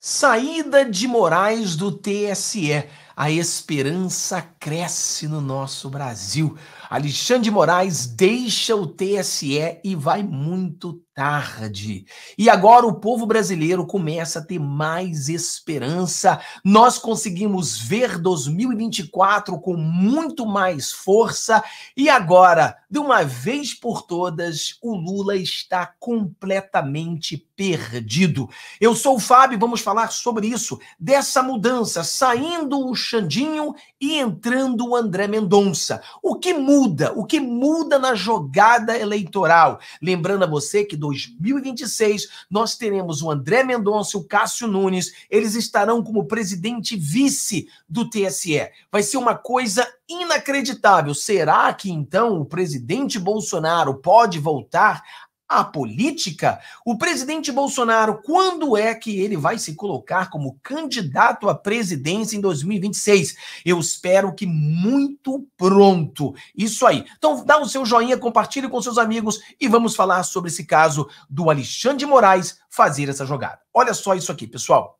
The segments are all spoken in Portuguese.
Saída de Moraes do TSE a esperança cresce no nosso Brasil. Alexandre de Moraes deixa o TSE e vai muito tarde. E agora o povo brasileiro começa a ter mais esperança. Nós conseguimos ver 2024 com muito mais força e agora, de uma vez por todas, o Lula está completamente perdido. Eu sou o Fábio, vamos falar sobre isso, dessa mudança, saindo os Xandinho e entrando o André Mendonça. O que muda? O que muda na jogada eleitoral? Lembrando a você que 2026 nós teremos o André Mendonça e o Cássio Nunes. Eles estarão como presidente vice do TSE. Vai ser uma coisa inacreditável. Será que então o presidente Bolsonaro pode voltar a política? O presidente Bolsonaro, quando é que ele vai se colocar como candidato à presidência em 2026? Eu espero que muito pronto. Isso aí. Então dá o seu joinha, compartilhe com seus amigos e vamos falar sobre esse caso do Alexandre de Moraes fazer essa jogada. Olha só isso aqui, pessoal.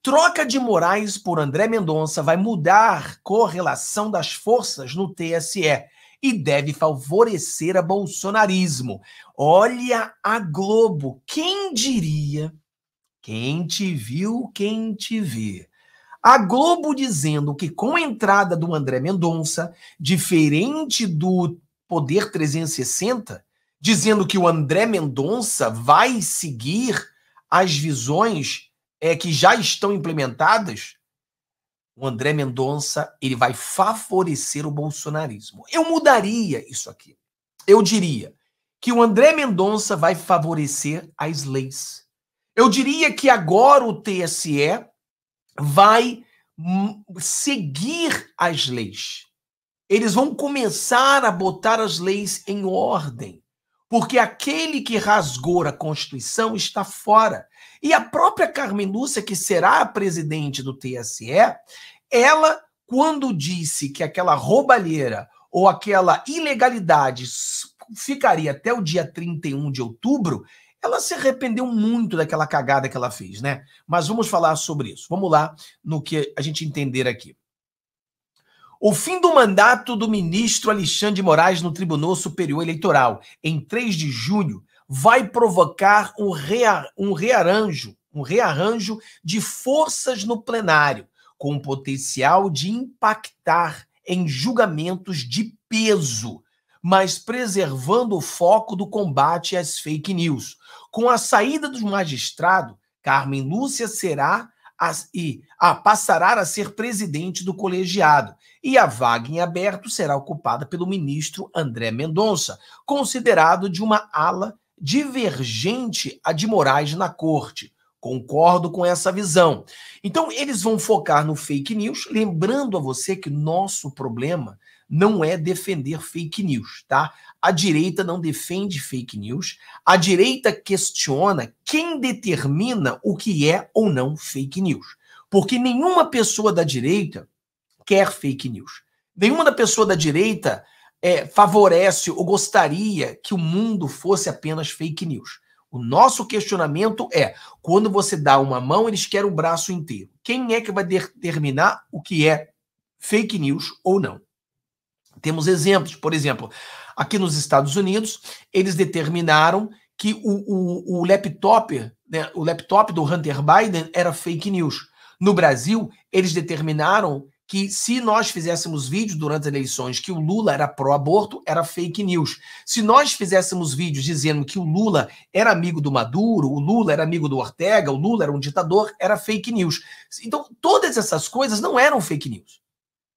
Troca de Moraes por André Mendonça vai mudar correlação das forças no TSE e deve favorecer a bolsonarismo. Olha a Globo, quem diria? Quem te viu, quem te vê. A Globo dizendo que com a entrada do André Mendonça, diferente do Poder 360, dizendo que o André Mendonça vai seguir as visões é, que já estão implementadas o André Mendonça ele vai favorecer o bolsonarismo. Eu mudaria isso aqui. Eu diria que o André Mendonça vai favorecer as leis. Eu diria que agora o TSE vai hum, seguir as leis. Eles vão começar a botar as leis em ordem, porque aquele que rasgou a Constituição está fora. E a própria Carmen Lúcia, que será a presidente do TSE, ela, quando disse que aquela roubalheira ou aquela ilegalidade ficaria até o dia 31 de outubro, ela se arrependeu muito daquela cagada que ela fez, né? Mas vamos falar sobre isso. Vamos lá no que a gente entender aqui. O fim do mandato do ministro Alexandre de Moraes no Tribunal Superior Eleitoral, em 3 de junho, vai provocar um, rea, um rearranjo, um rearranjo de forças no plenário, com o potencial de impactar em julgamentos de peso, mas preservando o foco do combate às fake news. Com a saída do magistrado, Carmen Lúcia será a, e a, passará a ser presidente do colegiado, e a vaga em aberto será ocupada pelo ministro André Mendonça, considerado de uma ala divergente a de Moraes na corte. Concordo com essa visão. Então, eles vão focar no fake news, lembrando a você que nosso problema não é defender fake news, tá? A direita não defende fake news. A direita questiona quem determina o que é ou não fake news. Porque nenhuma pessoa da direita quer fake news. Nenhuma pessoa da direita é, favorece ou gostaria que o mundo fosse apenas fake news. O nosso questionamento é: quando você dá uma mão, eles querem o braço inteiro. Quem é que vai determinar o que é fake news ou não? Temos exemplos, por exemplo, aqui nos Estados Unidos, eles determinaram que o, o, o laptop, né, o laptop do Hunter Biden era fake news. No Brasil, eles determinaram que se nós fizéssemos vídeos durante as eleições que o Lula era pró-aborto, era fake news. Se nós fizéssemos vídeos dizendo que o Lula era amigo do Maduro, o Lula era amigo do Ortega, o Lula era um ditador, era fake news. Então, todas essas coisas não eram fake news.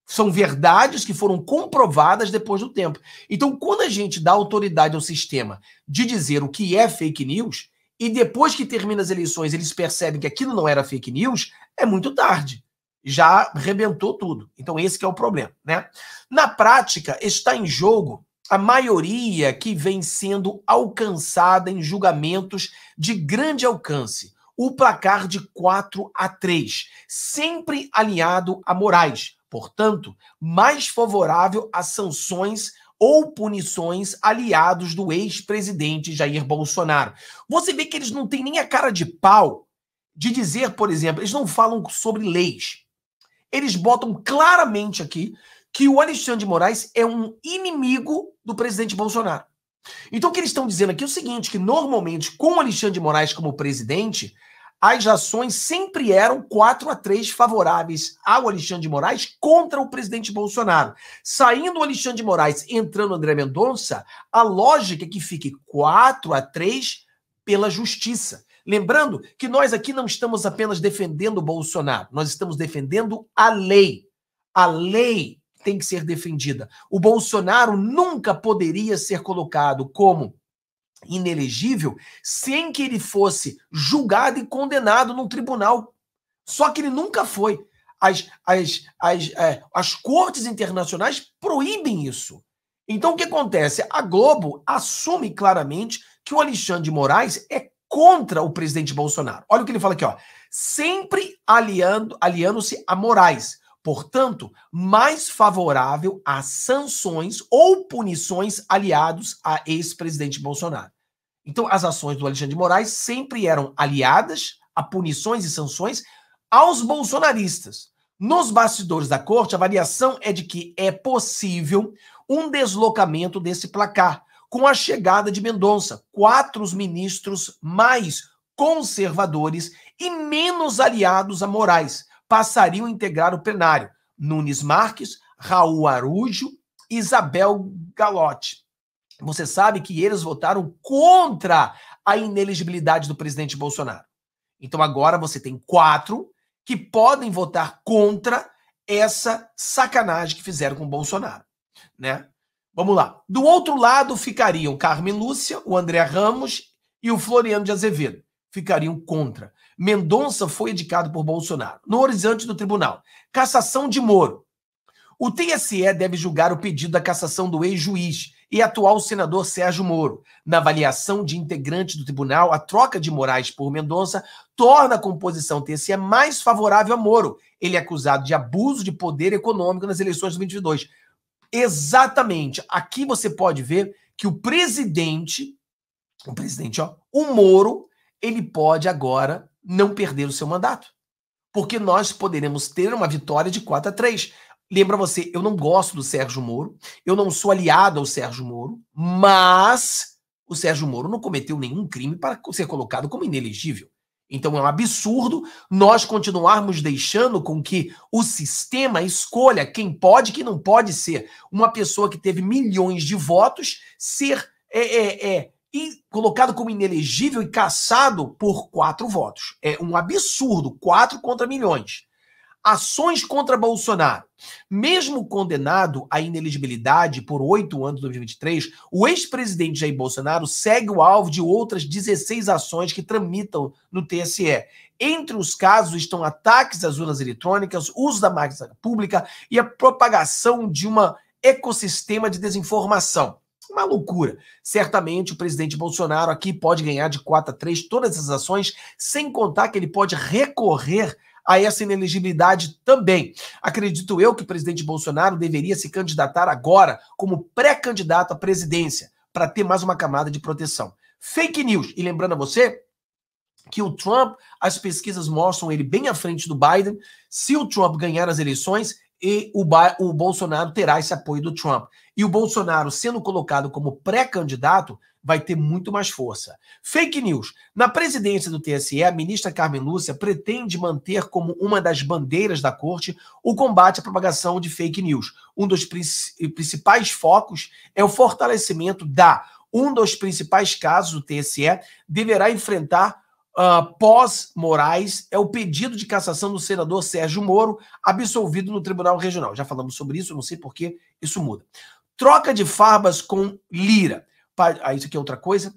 São verdades que foram comprovadas depois do tempo. Então, quando a gente dá autoridade ao sistema de dizer o que é fake news, e depois que termina as eleições eles percebem que aquilo não era fake news, é muito tarde já rebentou tudo. Então esse que é o problema, né? Na prática, está em jogo a maioria que vem sendo alcançada em julgamentos de grande alcance, o placar de 4 a 3, sempre alinhado a Moraes, portanto, mais favorável a sanções ou punições aliados do ex-presidente Jair Bolsonaro. Você vê que eles não têm nem a cara de pau de dizer, por exemplo, eles não falam sobre leis eles botam claramente aqui que o Alexandre de Moraes é um inimigo do presidente Bolsonaro. Então, o que eles estão dizendo aqui é o seguinte: que normalmente, com o Alexandre de Moraes como presidente, as ações sempre eram 4 a 3 favoráveis ao Alexandre de Moraes contra o presidente Bolsonaro. Saindo o Alexandre de Moraes, entrando André Mendonça, a lógica é que fique 4 a 3 pela justiça. Lembrando que nós aqui não estamos apenas defendendo o Bolsonaro, nós estamos defendendo a lei. A lei tem que ser defendida. O Bolsonaro nunca poderia ser colocado como inelegível sem que ele fosse julgado e condenado num tribunal. Só que ele nunca foi. As, as, as, é, as cortes internacionais proíbem isso. Então o que acontece? A Globo assume claramente que o Alexandre de Moraes é contra o presidente Bolsonaro. Olha o que ele fala aqui, ó. Sempre aliando, aliando-se a Moraes, portanto, mais favorável a sanções ou punições aliados a ex-presidente Bolsonaro. Então, as ações do Alexandre de Moraes sempre eram aliadas a punições e sanções aos bolsonaristas. Nos bastidores da corte, a avaliação é de que é possível um deslocamento desse placar, com a chegada de Mendonça, quatro ministros mais conservadores e menos aliados a Moraes passariam a integrar o plenário: Nunes Marques, Raul Arujo e Isabel Galotti. Você sabe que eles votaram contra a ineligibilidade do presidente Bolsonaro. Então agora você tem quatro que podem votar contra essa sacanagem que fizeram com o Bolsonaro, né? Vamos lá. Do outro lado ficariam Carmen Lúcia, o André Ramos e o Floriano de Azevedo. Ficariam contra. Mendonça foi indicado por Bolsonaro. No horizonte do tribunal. Cassação de Moro. O TSE deve julgar o pedido da cassação do ex-juiz e atual senador Sérgio Moro. Na avaliação de integrante do tribunal, a troca de Moraes por Mendonça torna a composição TSE mais favorável a Moro. Ele é acusado de abuso de poder econômico nas eleições de 2022. Exatamente. Aqui você pode ver que o presidente, o presidente, ó, o Moro, ele pode agora não perder o seu mandato. Porque nós poderemos ter uma vitória de 4 a 3. Lembra você, eu não gosto do Sérgio Moro, eu não sou aliado ao Sérgio Moro, mas o Sérgio Moro não cometeu nenhum crime para ser colocado como inelegível. Então é um absurdo nós continuarmos deixando com que o sistema escolha quem pode e quem não pode ser. Uma pessoa que teve milhões de votos ser é, é, é, colocado como inelegível e caçado por quatro votos. É um absurdo, quatro contra milhões ações contra Bolsonaro. Mesmo condenado à ineligibilidade por oito anos de 2023, o ex-presidente Jair Bolsonaro segue o alvo de outras 16 ações que tramitam no TSE. Entre os casos estão ataques às urnas eletrônicas, uso da máquina pública e a propagação de um ecossistema de desinformação. Uma loucura. Certamente o presidente Bolsonaro aqui pode ganhar de 4 a 3 todas essas ações, sem contar que ele pode recorrer a essa inelegibilidade também. Acredito eu que o presidente Bolsonaro deveria se candidatar agora como pré-candidato à presidência, para ter mais uma camada de proteção. Fake news. E lembrando a você que o Trump, as pesquisas mostram ele bem à frente do Biden. Se o Trump ganhar as eleições, e o, o Bolsonaro terá esse apoio do Trump. E o Bolsonaro sendo colocado como pré-candidato vai ter muito mais força. Fake news. Na presidência do TSE, a ministra Carmen Lúcia pretende manter como uma das bandeiras da corte o combate à propagação de fake news. Um dos principais focos é o fortalecimento da. Um dos principais casos do TSE deverá enfrentar Uh, pós-Moraes é o pedido de cassação do senador Sérgio Moro, absolvido no Tribunal Regional. Já falamos sobre isso, não sei por que isso muda. Troca de farpas com Lira. Ah, isso aqui é outra coisa.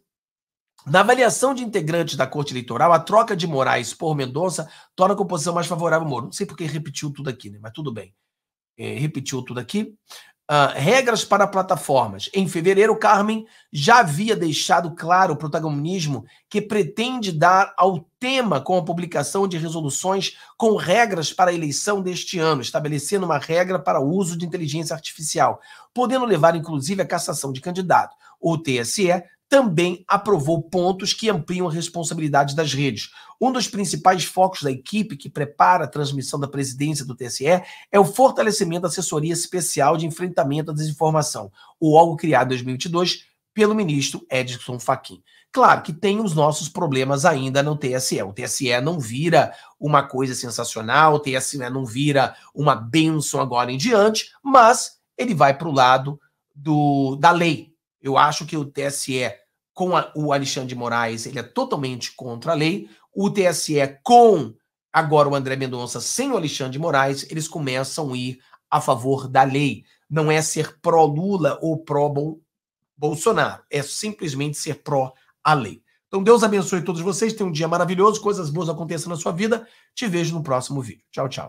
Na avaliação de integrantes da Corte Eleitoral, a troca de Moraes por Mendonça torna a composição mais favorável ao Moro. Não sei porque repetiu tudo aqui, né? mas tudo bem. É, repetiu tudo aqui. Ah, regras para plataformas. Em fevereiro, Carmen já havia deixado claro o protagonismo que pretende dar ao tema com a publicação de resoluções com regras para a eleição deste ano, estabelecendo uma regra para o uso de inteligência artificial, podendo levar inclusive à cassação de candidato o TSE também aprovou pontos que ampliam a responsabilidade das redes. Um dos principais focos da equipe que prepara a transmissão da presidência do TSE é o fortalecimento da Assessoria Especial de Enfrentamento à Desinformação, o órgão criado em 2022 pelo ministro Edson Fachin. Claro que tem os nossos problemas ainda no TSE. O TSE não vira uma coisa sensacional, o TSE não vira uma benção agora em diante, mas ele vai para o lado do, da lei, eu acho que o TSE, com a, o Alexandre de Moraes, ele é totalmente contra a lei. O TSE, com agora o André Mendonça, sem o Alexandre de Moraes, eles começam a ir a favor da lei. Não é ser pró-Lula ou pró-Bolsonaro. É simplesmente ser pró a lei. Então, Deus abençoe todos vocês. Tenham um dia maravilhoso. Coisas boas aconteçam na sua vida. Te vejo no próximo vídeo. Tchau, tchau.